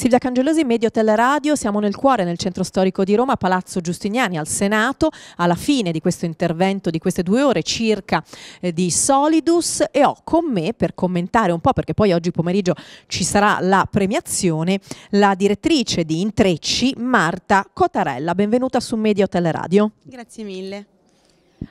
Silvia Cangelosi, Media Hotel Radio, siamo nel cuore, nel centro storico di Roma, Palazzo Giustiniani, al Senato, alla fine di questo intervento di queste due ore circa eh, di Solidus e ho con me per commentare un po', perché poi oggi pomeriggio ci sarà la premiazione, la direttrice di Intrecci, Marta Cotarella. Benvenuta su Media Hotel Radio. Grazie mille.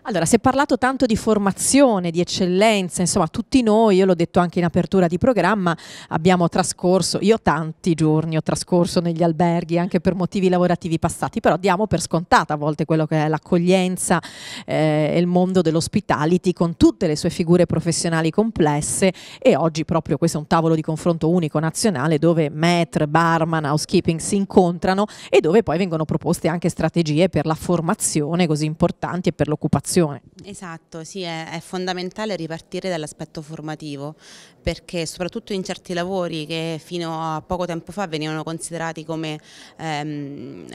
Allora, si è parlato tanto di formazione, di eccellenza, insomma, tutti noi, io l'ho detto anche in apertura di programma, abbiamo trascorso, io tanti giorni ho trascorso negli alberghi anche per motivi lavorativi passati, però diamo per scontata a volte quello che è l'accoglienza eh, e il mondo dell'ospitality con tutte le sue figure professionali complesse e oggi proprio questo è un tavolo di confronto unico nazionale dove maître, barman, housekeeping si incontrano e dove poi vengono proposte anche strategie per la formazione così importanti e per l'occupazione preoccupazione. Esatto, sì, è, è fondamentale ripartire dall'aspetto formativo perché soprattutto in certi lavori che fino a poco tempo fa venivano considerati come ehm,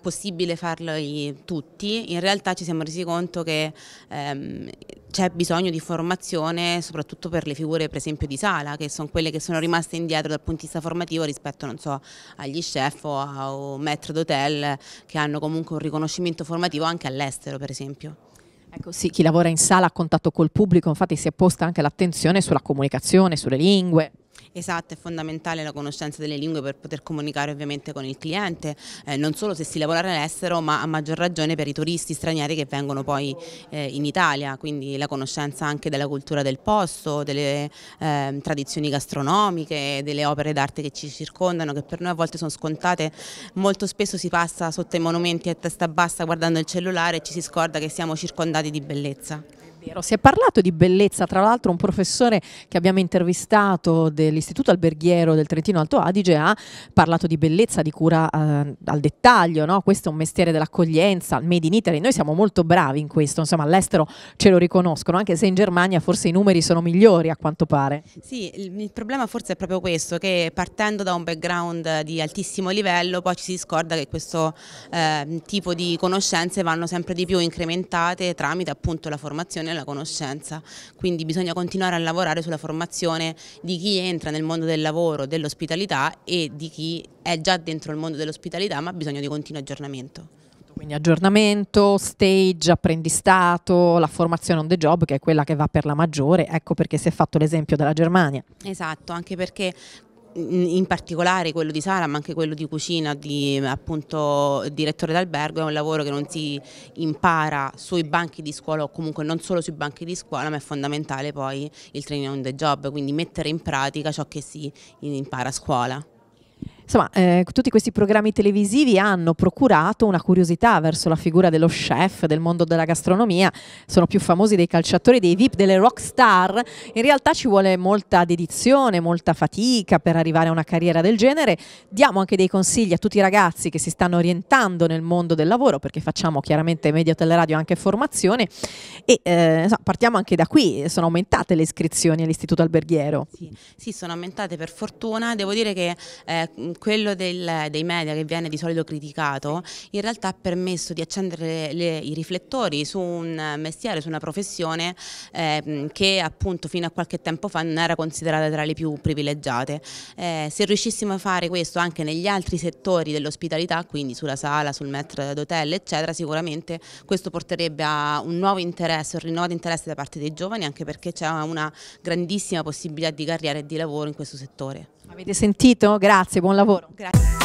possibile farli tutti, in realtà ci siamo resi conto che ehm, c'è bisogno di formazione soprattutto per le figure per esempio di sala che sono quelle che sono rimaste indietro dal punto di vista formativo rispetto non so, agli chef o a o maître d'hotel che hanno comunque un riconoscimento formativo anche all'estero per esempio. Ecco sì, chi lavora in sala a contatto col pubblico infatti si è posta anche l'attenzione sulla comunicazione, sulle lingue. Esatto, è fondamentale la conoscenza delle lingue per poter comunicare ovviamente con il cliente, eh, non solo se si lavora all'estero ma a maggior ragione per i turisti stranieri che vengono poi eh, in Italia, quindi la conoscenza anche della cultura del posto, delle eh, tradizioni gastronomiche, delle opere d'arte che ci circondano che per noi a volte sono scontate, molto spesso si passa sotto i monumenti a testa bassa guardando il cellulare e ci si scorda che siamo circondati di bellezza. Vero, si è parlato di bellezza, tra l'altro un professore che abbiamo intervistato dell'Istituto Alberghiero del Trentino Alto Adige ha parlato di bellezza, di cura eh, al dettaglio, no? questo è un mestiere dell'accoglienza, il Made in Italy, noi siamo molto bravi in questo, insomma all'estero ce lo riconoscono, anche se in Germania forse i numeri sono migliori a quanto pare. Sì, il, il problema forse è proprio questo, che partendo da un background di altissimo livello poi ci si scorda che questo eh, tipo di conoscenze vanno sempre di più incrementate tramite appunto la formazione formazione la conoscenza, quindi bisogna continuare a lavorare sulla formazione di chi entra nel mondo del lavoro, dell'ospitalità e di chi è già dentro il mondo dell'ospitalità ma ha bisogno di continuo aggiornamento. Quindi aggiornamento, stage, apprendistato, la formazione on the job che è quella che va per la maggiore, ecco perché si è fatto l'esempio della Germania. Esatto, anche perché in particolare quello di Sara ma anche quello di cucina di appunto, direttore d'albergo è un lavoro che non si impara sui banchi di scuola o comunque non solo sui banchi di scuola ma è fondamentale poi il training on the job quindi mettere in pratica ciò che si impara a scuola. Insomma, eh, tutti questi programmi televisivi hanno procurato una curiosità verso la figura dello chef, del mondo della gastronomia, sono più famosi dei calciatori, dei VIP, delle rock star. In realtà ci vuole molta dedizione, molta fatica per arrivare a una carriera del genere. Diamo anche dei consigli a tutti i ragazzi che si stanno orientando nel mondo del lavoro, perché facciamo chiaramente media teleradio anche formazione e eh, insomma, partiamo anche da qui, sono aumentate le iscrizioni all'istituto alberghiero. Sì, sì sono aumentate per fortuna, devo dire che eh, quello del, dei media che viene di solito criticato in realtà ha permesso di accendere le, le, i riflettori su un mestiere, su una professione eh, che appunto fino a qualche tempo fa non era considerata tra le più privilegiate. Eh, se riuscissimo a fare questo anche negli altri settori dell'ospitalità, quindi sulla sala, sul metro d'hotel, eccetera, sicuramente questo porterebbe a un nuovo interesse, un rinnovato interesse da parte dei giovani, anche perché c'è una grandissima possibilità di carriera e di lavoro in questo settore avete sentito? Grazie, buon lavoro. Grazie.